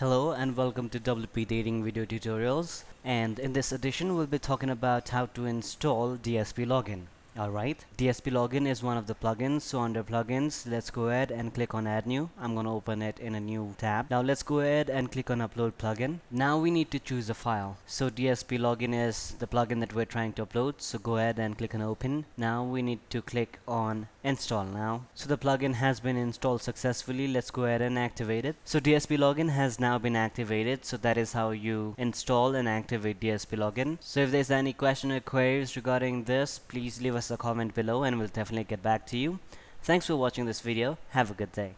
Hello and welcome to WP Dating Video Tutorials and in this edition we'll be talking about how to install DSP Login alright DSP login is one of the plugins so under plugins let's go ahead and click on add new I'm gonna open it in a new tab now let's go ahead and click on upload plugin now we need to choose a file so DSP login is the plugin that we're trying to upload so go ahead and click on open now we need to click on install now so the plugin has been installed successfully let's go ahead and activate it so DSP login has now been activated so that is how you install and activate DSP login so if there's any question or queries regarding this please leave a us a comment below and we'll definitely get back to you. Thanks for watching this video. Have a good day.